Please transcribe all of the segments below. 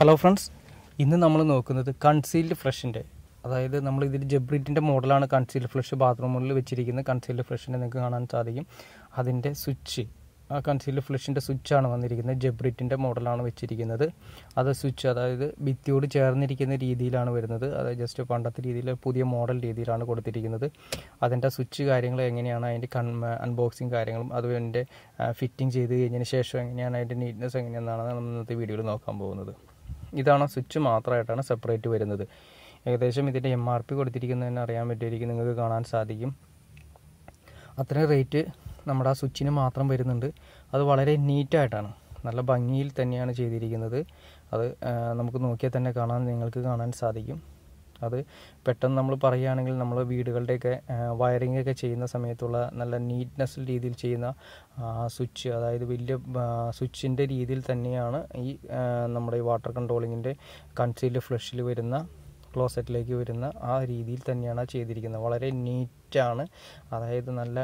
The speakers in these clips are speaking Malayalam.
ഹലോ ഫ്രണ്ട്സ് ഇന്ന് നമ്മൾ നോക്കുന്നത് കൺസീൽഡ് ഫ്രഷിൻ്റെ അതായത് നമ്മൾ ഇതിൽ ജബ്രിറ്റിൻ്റെ മോഡലാണ് കൺസീൽഡ് ഫ്രഷ് ബാത്റൂമുകളിൽ വെച്ചിരിക്കുന്നത് കൺസീൽഡ് ഫ്രഷിനെ നിങ്ങൾക്ക് കാണാൻ സാധിക്കും അതിൻ്റെ സ്വിച്ച് ആ കൺസീൽഡ് ഫ്ലഷിൻ്റെ സ്വിച്ചാണ് വന്നിരിക്കുന്നത് ജബ്രിറ്റിൻ്റെ മോഡലാണ് വെച്ചിരിക്കുന്നത് അത് സ്വിച്ച് അതായത് ഭിത്തിയോട് ചേർന്നിരിക്കുന്ന രീതിയിലാണ് വരുന്നത് അത് ജസ്റ്റ് പണ്ടത്തെ രീതിയിൽ പുതിയ മോഡൽ രീതിയിലാണ് കൊടുത്തിരിക്കുന്നത് അതിൻ്റെ സ്വിച്ച് കാര്യങ്ങൾ എങ്ങനെയാണ് അതിൻ്റെ കൺ അൺബോക്സിങ് കാര്യങ്ങളും അതുപോലെ ഫിറ്റിംഗ് ചെയ്ത് കഴിഞ്ഞതിന് ശേഷം എങ്ങനെയാണ് അതിൻ്റെ നീറ്റ്നെസ് എങ്ങനെയാണെന്നാണ് നമ്മൾ ഇന്നത്തെ വീഡിയോയിൽ നോക്കാൻ പോകുന്നത് ഇതാണ് സ്വിച്ച് മാത്രമായിട്ടാണ് സെപ്പറേറ്റ് വരുന്നത് ഏകദേശം ഇതിൻ്റെ എം ആർ പി തന്നെ അറിയാൻ പറ്റിയിരിക്കും നിങ്ങൾക്ക് കാണാൻ സാധിക്കും അത്രയും റേറ്റ് നമ്മുടെ ആ സ്വിച്ചിന് മാത്രം വരുന്നുണ്ട് അത് വളരെ നീറ്റായിട്ടാണ് നല്ല ഭംഗിയിൽ തന്നെയാണ് ചെയ്തിരിക്കുന്നത് അത് നമുക്ക് നോക്കിയാൽ തന്നെ കാണാൻ നിങ്ങൾക്ക് കാണാൻ സാധിക്കും അത് പെട്ടെന്ന് നമ്മൾ പറയുകയാണെങ്കിൽ നമ്മൾ വീടുകളുടെയൊക്കെ വയറിംഗ് ഒക്കെ ചെയ്യുന്ന സമയത്തുള്ള നല്ല നീറ്റ്നെസ് രീതിയിൽ ചെയ്യുന്ന സ്വിച്ച് അതായത് വലിയ സ്വിച്ചിൻ്റെ രീതിയിൽ തന്നെയാണ് ഈ നമ്മുടെ ഈ വാട്ടർ കൺട്രോളിങ്ങിൻ്റെ കൺസീൽഡ് ഫ്ലഷിൽ വരുന്ന ക്ലോസറ്റിലേക്ക് വരുന്ന ആ രീതിയിൽ തന്നെയാണ് ചെയ്തിരിക്കുന്നത് വളരെ നീറ്റ് സെറ്റാണ് അതായത് നല്ല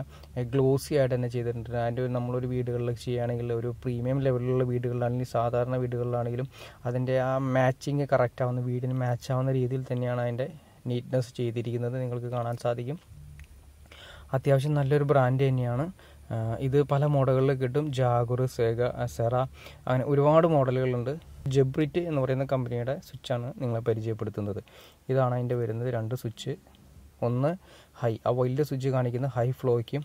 ഗ്ലോസി ആയിട്ട് തന്നെ ചെയ്തിട്ടുണ്ട് അതിൻ്റെ നമ്മളൊരു വീടുകളിൽ ചെയ്യുകയാണെങ്കിൽ ഒരു പ്രീമിയം ലെവലിലുള്ള വീടുകളിലാണെങ്കിലും സാധാരണ വീടുകളിലാണെങ്കിലും അതിൻ്റെ ആ മാച്ചിങ് കറക്റ്റ് ആവുന്ന വീടിന് മാച്ച് ആവുന്ന രീതിയിൽ തന്നെയാണ് അതിൻ്റെ നീറ്റ്നെസ് ചെയ്തിരിക്കുന്നത് നിങ്ങൾക്ക് കാണാൻ സാധിക്കും അത്യാവശ്യം നല്ലൊരു ബ്രാൻഡ് തന്നെയാണ് ഇത് പല മോഡലുകളിൽ കിട്ടും ജാഗുർ സേഗ സെറ അങ്ങനെ ഒരുപാട് മോഡലുകളുണ്ട് ജബ്രിറ്റ് എന്ന് പറയുന്ന കമ്പനിയുടെ സ്വിച്ചാണ് നിങ്ങളെ പരിചയപ്പെടുത്തുന്നത് ഇതാണ് അതിൻ്റെ വരുന്നത് രണ്ട് സ്വിച്ച് ഒന്ന് ഹൈ ആ വലിയ സ്വിച്ച് കാണിക്കുന്ന ഹൈ ഫ്ലോയ്ക്കും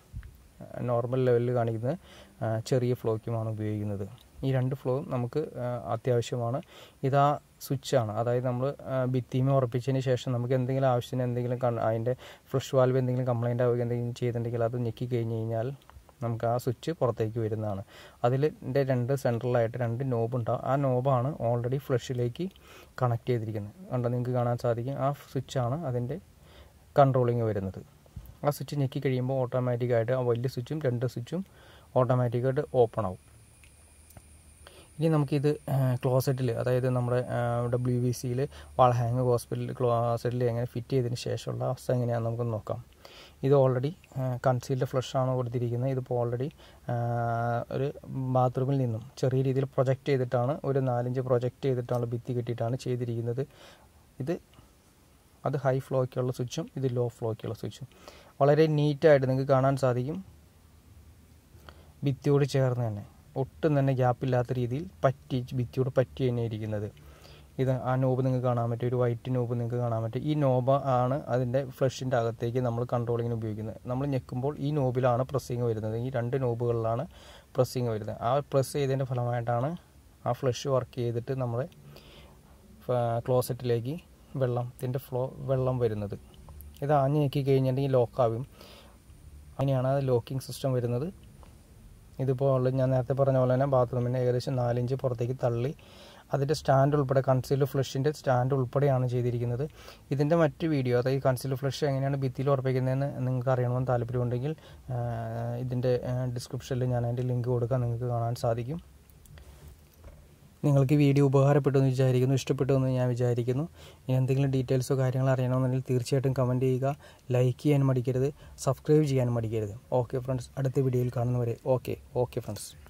നോർമൽ ലെവലിൽ കാണിക്കുന്ന ചെറിയ ഫ്ലോയ്ക്കുമാണ് ഉപയോഗിക്കുന്നത് ഈ രണ്ട് ഫ്ലോ നമുക്ക് അത്യാവശ്യമാണ് ഇതാ സ്വിച്ചാണ് അതായത് നമ്മൾ ഭിത്തിമേ ഉറപ്പിച്ചതിന് ശേഷം നമുക്ക് എന്തെങ്കിലും ആവശ്യത്തിന് എന്തെങ്കിലും അതിൻ്റെ ഫ്ലഷ് വാൽവ് എന്തെങ്കിലും കംപ്ലൈൻ്റ് ആവുക എന്തെങ്കിലും ചെയ്തിട്ടുണ്ടെങ്കിൽ അത് ഞെക്കി കഴിഞ്ഞ് കഴിഞ്ഞാൽ നമുക്ക് ആ സ്വിച്ച് പുറത്തേക്ക് വരുന്നതാണ് അതിൻ്റെ രണ്ട് സെൻട്രലായിട്ട് രണ്ട് നോബ് ഉണ്ടാകും ആ നോബാണ് ഓൾറെഡി ഫ്ലഷിലേക്ക് കണക്ട് ചെയ്തിരിക്കുന്നത് കണ്ടോ നിങ്ങൾക്ക് കാണാൻ സാധിക്കും ആ സ്വിച്ചാണ് അതിൻ്റെ കൺട്രോളിങ് വരുന്നത് ആ സ്വിച്ച് ഞെക്കി കഴിയുമ്പോൾ ഓട്ടോമാറ്റിക്കായിട്ട് ആ വലിയ സ്വിച്ചും രണ്ട് സ്വിച്ചും ഓട്ടോമാറ്റിക്കായിട്ട് ഓപ്പൺ ആവും ഇനി നമുക്കിത് ക്ലോസറ്റിൽ അതായത് നമ്മുടെ ഡബ്ല്യു ബി സിയിൽ വാൾ ഹാങ് ഹോസ്പിറ്റൽ ക്ലോസറ്റിൽ എങ്ങനെ ഫിറ്റ് ചെയ്തതിന് ശേഷമുള്ള അവസ്ഥ എങ്ങനെയാണെന്ന് നമുക്ക് നോക്കാം ഇത് ഓൾറെഡി കൺസീൽഡ് ഫ്ലഷ് ആണ് കൊടുത്തിരിക്കുന്നത് ഇതിപ്പോൾ ഓൾറെഡി ഒരു ബാത്റൂമിൽ നിന്നും ചെറിയ രീതിയിൽ പ്രൊജക്റ്റ് ചെയ്തിട്ടാണ് ഒരു നാലഞ്ച് പ്രൊജക്റ്റ് ചെയ്തിട്ടാണ് ഭിത്തി കെട്ടിയിട്ടാണ് ചെയ്തിരിക്കുന്നത് ഇത് അത് ഹൈ ഫ്ലോയ്ക്കുള്ള സ്വിച്ചും ഇത് ലോ ഫ്ലോയ്ക്കുള്ള സ്വിച്ചും വളരെ നീറ്റായിട്ട് നിങ്ങൾക്ക് കാണാൻ സാധിക്കും ഭിത്തിയോട് ചേർന്ന് തന്നെ ഒട്ടും തന്നെ ഗ്യാപ്പില്ലാത്ത രീതിയിൽ പറ്റി ഭിത്തിയോട് പറ്റി തന്നെ ഇരിക്കുന്നത് ഇത് ആ നോബ് നിങ്ങൾക്ക് കാണാൻ പറ്റും ഒരു വൈറ്റ് നോബ് നിങ്ങൾക്ക് കാണാൻ പറ്റും ഈ നോബ് ആണ് അതിൻ്റെ ഫ്ലഷിൻ്റെ അകത്തേക്ക് നമ്മൾ കൺട്രോളിങ്ങിന് ഉപയോഗിക്കുന്നത് നമ്മൾ ഞെക്കുമ്പോൾ ഈ നോബിലാണ് പ്രസ്സിങ് വരുന്നത് ഈ രണ്ട് നോബുകളിലാണ് പ്രസ്സിങ് വരുന്നത് ആ പ്രസ് ചെയ്തതിൻ്റെ ഫലമായിട്ടാണ് ആ ഫ്ലഷ് വർക്ക് ചെയ്തിട്ട് നമ്മുടെ ക്ലോസറ്റിലേക്ക് വെള്ളത്തിൻ്റെ ഫ്ലോ വെള്ളം വരുന്നത് ഇത് ആഞ്ഞ് നീക്കി കഴിഞ്ഞിട്ടുണ്ടെങ്കിൽ ലോക്കാവും അങ്ങനെയാണ് അത് ലോക്കിംഗ് സിസ്റ്റം വരുന്നത് ഇതിപ്പോൾ ഞാൻ നേരത്തെ പറഞ്ഞ പോലെ തന്നെ ബാത്റൂമിൻ്റെ ഏകദേശം നാലിഞ്ച് പുറത്തേക്ക് തള്ളി അതിൻ്റെ സ്റ്റാൻഡ് ഉൾപ്പെടെ കൺസീൽ ഫ്ലഷിൻ്റെ സ്റ്റാൻഡ് ഉൾപ്പെടെയാണ് ചെയ്തിരിക്കുന്നത് ഇതിൻ്റെ മറ്റ് വീഡിയോ അതായത് കൺസീൽ ഫ്ലഷ് എങ്ങനെയാണ് ഭിത്തിയിൽ ഉറപ്പിക്കുന്നതെന്ന് നിങ്ങൾക്ക് അറിയണമെന്ന് താല്പര്യമുണ്ടെങ്കിൽ ഇതിൻ്റെ ഡിസ്ക്രിപ്ഷനിൽ ഞാൻ അതിൻ്റെ ലിങ്ക് കൊടുക്കാം നിങ്ങൾക്ക് കാണാൻ സാധിക്കും നിങ്ങൾക്ക് ഈ വീഡിയോ ഉപകാരപ്പെട്ടു എന്ന് വിചാരിക്കുന്നു ഇഷ്ടപ്പെട്ടു എന്ന് ഞാൻ വിചാരിക്കുന്നു ഇനി എന്തെങ്കിലും ഡീറ്റെയിൽസോ കാര്യങ്ങളോ അറിയണമെന്നുണ്ടെങ്കിൽ തീർച്ചയായിട്ടും കമൻറ്റ് ചെയ്യുക ലൈക്ക് ചെയ്യാൻ മടിക്കരുത് സബ്സ്ക്രൈബ് ചെയ്യാൻ മടിക്കരുത് ഓക്കെ ഫ്രണ്ട്സ് അടുത്ത വീഡിയോയിൽ കാണുന്നവരെ ഓക്കെ ഓക്കെ ഫ്രണ്ട്സ്